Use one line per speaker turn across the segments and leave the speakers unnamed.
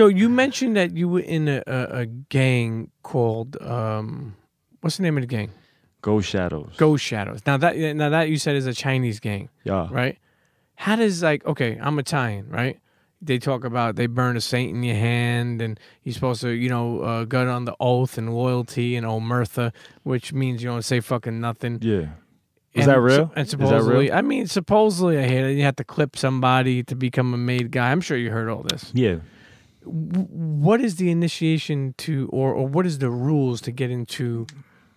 So you mentioned that you were in a, a, a gang called um, what's the name of the gang? Ghost Shadows. Ghost Shadows. Now that now that you said is a Chinese gang. Yeah. Right. How does like okay, I'm Italian, right? They talk about they burn a saint in your hand, and you're supposed to you know uh, gut on the oath and loyalty and omertha, which means you don't say fucking nothing. Yeah. Is and, that real? And supposedly, real? I mean, supposedly, I hear you have to clip somebody to become a made guy. I'm sure you heard all this. Yeah what is the initiation to, or, or what is the rules to get into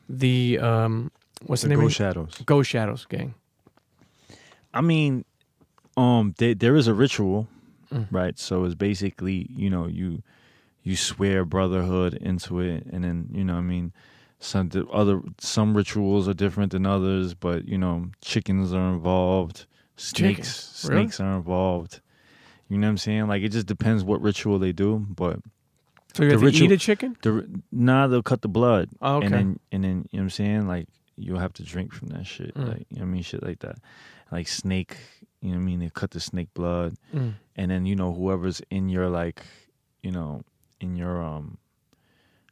the um, what's the, the name? Go Shadows. Go Shadows gang. I
mean, um, they, there is a ritual, mm. right? So it's basically you know you you swear brotherhood into it, and then you know I mean some other some rituals are different than others, but you know chickens are involved, snakes chickens? snakes really? are involved. You know what I'm saying? Like it just depends what ritual they do, but so you have to ritual, eat a chicken? The, nah, they'll cut the blood. Oh, okay. And then, and then you know what I'm saying? Like you'll have to drink from that shit. Mm. Like you know I mean, shit like that. Like snake, you know what I mean? They cut the snake blood, mm. and then you know whoever's in your like, you know, in your um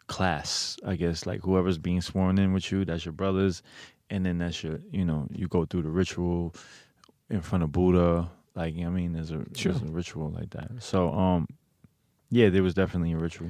class, I guess, like whoever's being sworn in with you, that's your brothers, and then that's your, you know, you go through the ritual in front of Buddha, like I mean, there's a, sure. there's a ritual like that. So um, yeah, there was definitely a ritual.